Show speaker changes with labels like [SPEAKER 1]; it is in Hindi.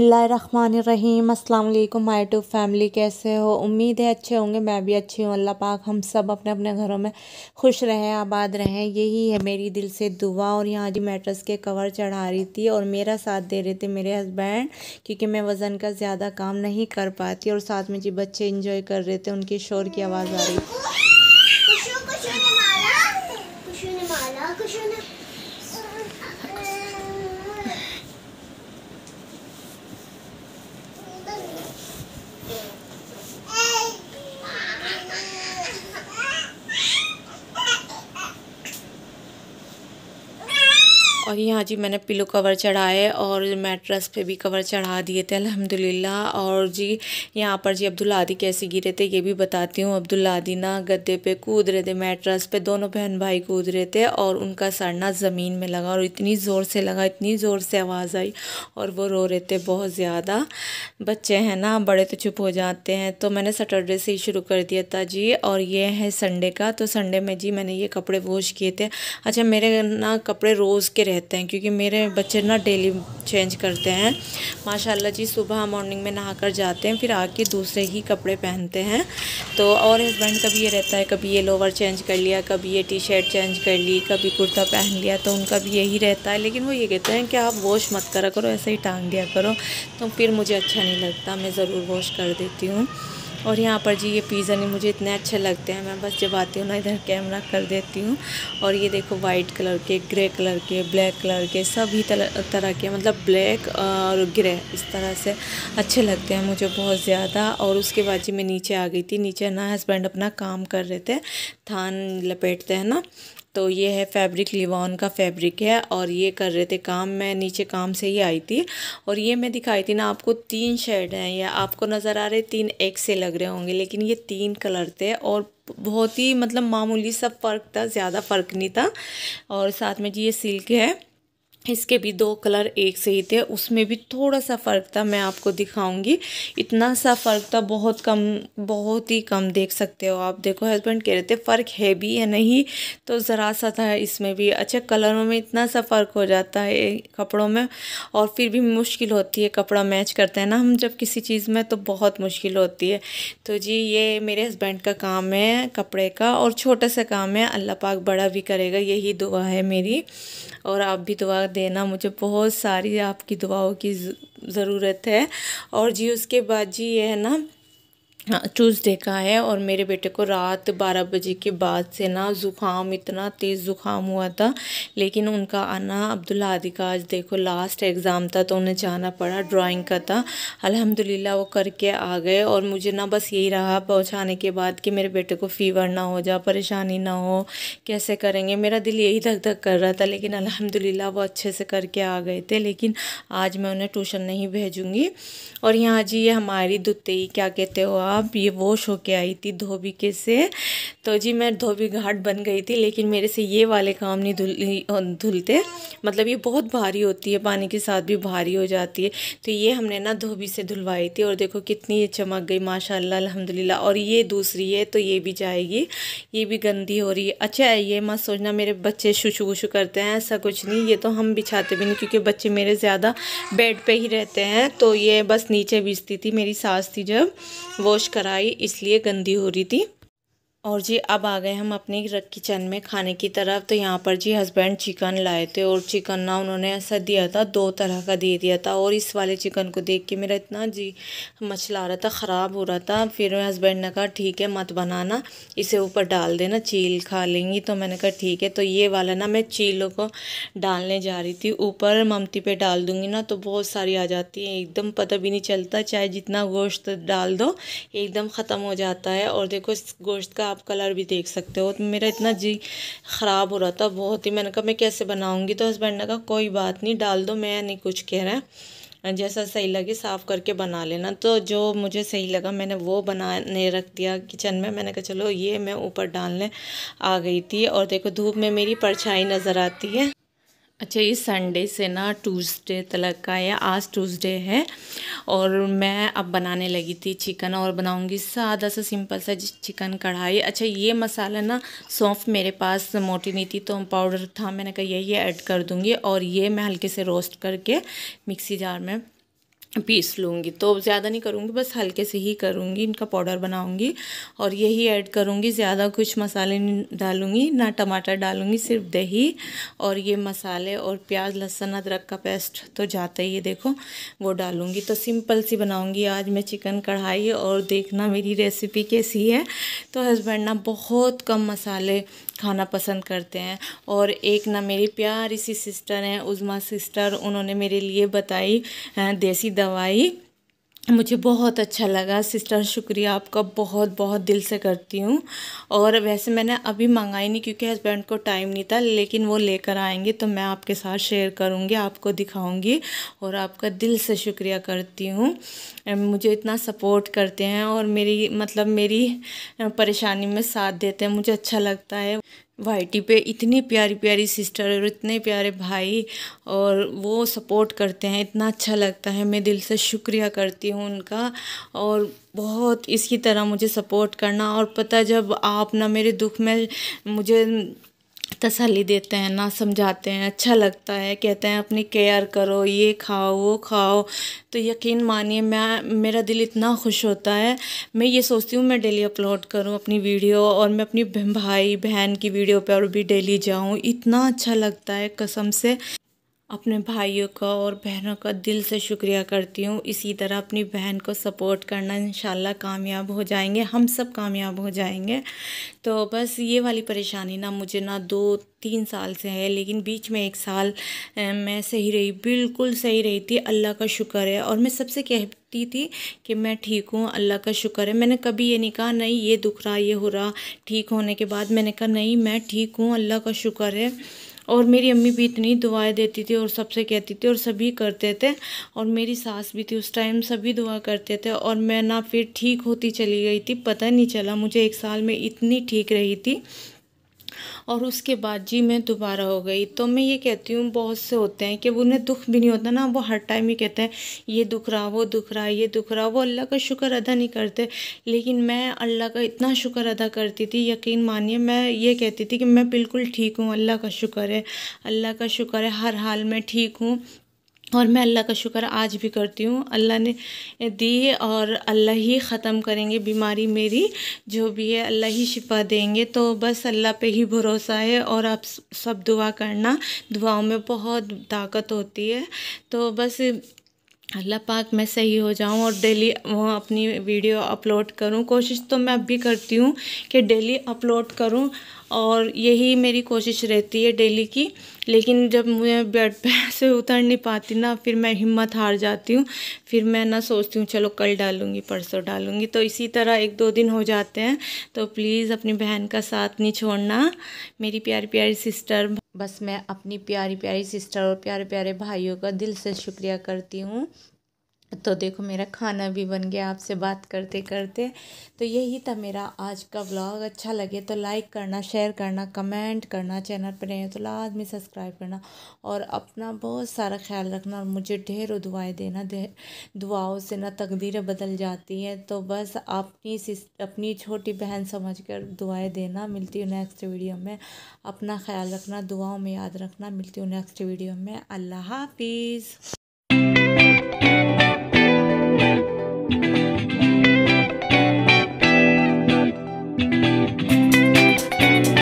[SPEAKER 1] बसमीम अल्लाम माई टू फैमिली कैसे हो उम्मीद है अच्छे होंगे मैं भी अच्छी हूँ अल्लाह पाक हम सब अपने अपने घरों में खुश रहें आबाद रहें यही है मेरी दिल से दुआ और यहाँ जी मैट्रेस के कवर चढ़ा रही थी और मेरा साथ दे रहे थे मेरे हस्बैंड क्योंकि मैं वज़न का ज़्यादा काम नहीं कर पाती और साथ में जी बच्चे इंजॉय कर रहे थे उनकी शोर की आवाज़ आ रही थी और यहाँ जी मैंने पिलो कवर चढ़ाए और मैट्रेस पे भी कवर चढ़ा दिए थे अल्हम्दुलिल्लाह और जी यहाँ पर जी अब्दुल्लादी कैसे गिरे थे ये भी बताती हूँ अब्दुल्लादी ना गद्दे पे कूद रहे थे मैट्रेस पे दोनों बहन भाई कूद रहे थे और उनका सर ना ज़मीन में लगा और इतनी ज़ोर से लगा इतनी ज़ोर से आवाज़ आई और वो रो रहे थे बहुत ज़्यादा बच्चे हैं ना बड़े तो चुप हो जाते हैं तो मैंने सैटरडे से ही शुरू कर दिया था जी और ये है संडे का तो संडे में जी मैंने ये कपड़े वॉश किए थे अच्छा मेरे ना कपड़े रोज़ के रह रहते हैं क्योंकि मेरे बच्चे ना डेली चेंज करते हैं माशाल्लाह जी सुबह मॉर्निंग में नहा कर जाते हैं फिर आके दूसरे ही कपड़े पहनते हैं तो और हस्बैंड कभी ये रहता है कभी ये लोवर चेंज कर लिया कभी ये टी शर्ट चेंज कर ली कभी कुर्ता पहन लिया तो उनका भी यही रहता है लेकिन वो ये कहते हैं कि आप वॉश मत करा करो ऐसे ही टांग दिया करो तो फिर मुझे अच्छा नहीं लगता मैं ज़रूर वॉश कर देती हूँ और यहाँ पर जी ये पिज़्ज़ा नहीं मुझे इतने अच्छे लगते हैं मैं बस जब आती हूँ ना इधर कैमरा कर देती हूँ और ये देखो वाइट कलर के ग्रे कलर के ब्लैक कलर के सभी तरह के मतलब ब्लैक और ग्रे इस तरह से अच्छे लगते हैं मुझे बहुत ज़्यादा और उसके बाद जी मैं नीचे आ गई थी नीचे ना हस्बैंड अपना काम कर रहे थे थान लपेटते हैं ना तो ये है फैब्रिक लिवान का फैब्रिक है और ये कर रहे थे काम मैं नीचे काम से ही आई थी और ये मैं दिखाई थी ना आपको तीन शेड हैं या आपको नज़र आ रहे तीन एक से लग रहे होंगे लेकिन ये तीन कलर थे और बहुत ही मतलब मामूली सब फ़र्क था ज़्यादा फ़र्क नहीं था और साथ में जी ये सिल्क है इसके भी दो कलर एक से ही थे उसमें भी थोड़ा सा फ़र्क था मैं आपको दिखाऊंगी इतना सा फ़र्क था बहुत कम बहुत ही कम देख सकते हो आप देखो हस्बैंड कह रहे थे फ़र्क है भी या नहीं तो ज़रा सा था इसमें भी अच्छा कलरों में इतना सा फ़र्क हो जाता है कपड़ों में और फिर भी मुश्किल होती है कपड़ा मैच करते हैं ना हम जब किसी चीज़ में तो बहुत मुश्किल होती है तो जी ये मेरे हस्बैंड का काम है कपड़े का और छोटा सा काम है अल्लाह पाक बड़ा भी करेगा यही दुआ है मेरी और आप भी दुआ देना मुझे बहुत सारी आपकी दुआओं की ज़रूरत है और जी उसके बाद जी ये है ना ट्यूसडे हाँ, का है और मेरे बेटे को रात बारह बजे के बाद से ना ज़ुकाम इतना तेज़ ज़ुकाम हुआ था लेकिन उनका आना अब्दुल्ला आदि का आज देखो लास्ट एग्ज़ाम था तो उन्हें जाना पड़ा ड्राइंग का था अल्हम्दुलिल्लाह वो करके आ गए और मुझे ना बस यही रहा पहुंचाने के बाद कि मेरे बेटे को फ़ीवर ना हो जाए परेशानी ना हो कैसे करेंगे मेरा दिल यही धक धक कर रहा था लेकिन अलहमदिल्ला वो अच्छे से करके आ गए थे लेकिन आज मैं उन्हें ट्यूशन नहीं भेजूँगी और यहाँ जी ये हमारी दुतई क्या कहते हो आप अब ये वॉश होके आई थी धोबी के से तो जी मैं धोबी घाट बन गई थी लेकिन मेरे से ये वाले काम नहीं धुल धुलते मतलब ये बहुत भारी होती है पानी के साथ भी भारी हो जाती है तो ये हमने ना धोबी से धुलवाई थी और देखो कितनी ये चमक गई माशाल्लाह अलहमदिल्ला और ये दूसरी है तो ये भी जाएगी ये भी गंदी हो रही है अच्छा है ये मत सोचना मेरे बच्चे शुशु वुशु करते हैं ऐसा कुछ नहीं ये तो हम बिछाते भी नहीं क्योंकि बच्चे मेरे ज़्यादा बेड पर ही रहते हैं तो ये बस नीचे बिजती थी मेरी सास थी जब वो वॉश कराई इसलिए गंदी हो रही थी और जी अब आ गए हम अपने किचन में खाने की तरफ तो यहाँ पर जी हस्बैंड चिकन लाए थे और चिकन ना उन्होंने ऐसा दिया था दो तरह का दे दिया था और इस वाले चिकन को देख के मेरा इतना जी मछला रहा था ख़राब हो रहा था फिर मेरे हस्बैंड ने कहा ठीक है मत बनाना इसे ऊपर डाल देना चील खा लेंगी तो मैंने कहा ठीक है तो ये वाला ना मैं चीलों को डालने जा रही थी ऊपर ममती पर डाल दूँगी ना तो बहुत सारी आ जाती है एकदम पता भी नहीं चलता चाहे जितना गोश्त डाल दो एकदम ख़त्म हो जाता है और देखो इस गोश्त का आप आप कलर भी देख सकते हो तो मेरा इतना जी ख़राब हो रहा था बहुत ही मैंने कहा मैं कैसे बनाऊँगी तो हस्बैंड ने कहा कोई बात नहीं डाल दो मैं नहीं कुछ कह रहा जैसा सही लगे साफ़ करके बना लेना तो जो मुझे सही लगा मैंने वो बनाने रख दिया किचन में मैंने कहा चलो ये मैं ऊपर डालने आ गई थी और देखो धूप में मेरी परछाई नज़र आती है अच्छा ये संडे से ना ट्यूसडे तलक का है आज ट्यूसडे है और मैं अब बनाने लगी थी चिकन और बनाऊंगी सादा सा सिंपल सा चिकन कढ़ाई अच्छा ये मसाला ना सौंफ मेरे पास मोटी नहीं थी तो पाउडर था मैंने कहा यही ऐड कर दूंगी और ये मैं हल्के से रोस्ट करके मिक्सी जार में पीस लूँगी तो ज़्यादा नहीं करूँगी बस हल्के से ही करूँगी इनका पाउडर बनाऊँगी और यही ऐड करूँगी ज़्यादा कुछ मसाले नहीं डालूँगी ना टमाटर डालूँगी सिर्फ दही और ये मसाले और प्याज लहसुन अदरक का पेस्ट तो जाता ही है देखो वो डालूँगी तो सिंपल सी बनाऊँगी आज मैं चिकन कढ़ाई और देखना मेरी रेसिपी कैसी है तो हस्बैंड ना बहुत कम मसाले खाना पसंद करते हैं और एक ना मेरी प्यारी सी सिस्टर हैं उजमा सिस्टर उन्होंने मेरे लिए बताई देसी दवाई मुझे बहुत अच्छा लगा सिस्टर शुक्रिया आपका बहुत बहुत दिल से करती हूँ और वैसे मैंने अभी मंगाई नहीं क्योंकि हस्बैंड को टाइम नहीं था लेकिन वो लेकर आएंगे तो मैं आपके साथ शेयर करूँगी आपको दिखाऊँगी और आपका दिल से शुक्रिया करती हूँ मुझे इतना सपोर्ट करते हैं और मेरी मतलब मेरी परेशानी में साथ देते हैं मुझे अच्छा लगता है वाई पे इतनी प्यारी प्यारी सिस्टर और इतने प्यारे भाई और वो सपोर्ट करते हैं इतना अच्छा लगता है मैं दिल से शुक्रिया करती हूँ उनका और बहुत इसकी तरह मुझे सपोर्ट करना और पता जब आप ना मेरे दुख में मुझे तसल्ली देते हैं ना समझाते हैं अच्छा लगता है कहते हैं अपनी केयर करो ये खाओ वो खाओ तो यकीन मानिए मैं मेरा दिल इतना खुश होता है मैं ये सोचती हूँ मैं डेली अपलोड करूँ अपनी वीडियो और मैं अपनी भाई बहन की वीडियो पर भी डेली जाऊँ इतना अच्छा लगता है कसम से अपने भाइयों का और बहनों का दिल से शुक्रिया करती हूँ इसी तरह अपनी बहन को सपोर्ट करना इन कामयाब हो जाएंगे हम सब कामयाब हो जाएंगे तो बस ये वाली परेशानी ना मुझे ना दो तीन साल से है लेकिन बीच में एक साल मैं सही रही बिल्कुल सही रही थी अल्लाह का शुक्र है और मैं सबसे कहती थी कि मैं ठीक हूँ अल्लाह का शुक्र है मैंने कभी ये नहीं कहा नहीं ये दुख रहा ये हो रहा ठीक होने के बाद मैंने कहा नहीं मैं ठीक हूँ अल्लाह का शुक्र है और मेरी अम्मी भी इतनी दुआएं देती थी और सबसे कहती थी और सभी करते थे और मेरी सास भी थी उस टाइम सभी दुआ करते थे और मैं ना फिर ठीक होती चली गई थी पता नहीं चला मुझे एक साल में इतनी ठीक रही थी और उसके बाद जी मैं दोबारा हो गई तो मैं ये कहती हूँ बहुत से होते हैं कि उन्हें दुख भी नहीं होता ना वो हर टाइम ही कहते हैं ये दुख रहा वो दुख रहा ये दुख रहा वो अल्लाह का शुक्र अदा नहीं करते लेकिन मैं अल्लाह का इतना शुक्र अदा करती थी यकीन मानिए मैं ये कहती थी कि मैं बिल्कुल ठीक हूँ अल्लाह का शुक्र है अल्लाह का शुक्र है हर हाल में ठीक हूँ और मैं अल्लाह का शुक्र आज भी करती हूँ अल्लाह ने दी और अल्लाह ही ख़त्म करेंगे बीमारी मेरी जो भी है अल्लाह ही शिफा देंगे तो बस अल्लाह पे ही भरोसा है और आप सब दुआ करना दुआओं में बहुत ताकत होती है तो बस अल्लाह पाक मैं सही हो जाऊं और डेली वो अपनी वीडियो अपलोड करूं कोशिश तो मैं अब भी करती हूं कि डेली अपलोड करूं और यही मेरी कोशिश रहती है डेली की लेकिन जब मुझे बेड पे से उतर नहीं पाती ना फिर मैं हिम्मत हार जाती हूँ फिर मैं ना सोचती हूँ चलो कल डालूँगी परसों डालूँगी तो इसी तरह एक दो दिन हो जाते हैं तो प्लीज़ अपनी बहन का साथ नहीं छोड़ना मेरी प्यारी प्यारी सिस्टर बस मैं अपनी प्यारी प्यारी सिस्टर और प्यारे प्यारे भाइयों का दिल से शुक्रिया करती हूँ तो देखो मेरा खाना भी बन गया आपसे बात करते करते तो यही था मेरा आज का व्लॉग अच्छा लगे तो लाइक करना शेयर करना कमेंट करना चैनल पर नहीं तो लाजमी सब्सक्राइब करना और अपना बहुत सारा ख्याल रखना और मुझे ढेरों दुआएं देना दुआओं से ना तकदीरें बदल जाती हैं तो बस अपनी अपनी छोटी बहन समझ कर दुआएँ देना मिलती हूँ नेक्स्ट वीडियो में अपना ख्याल रखना दुआओं में याद रखना मिलती हूँ नेक्स्ट वीडियो में अल्लाह हाफिज़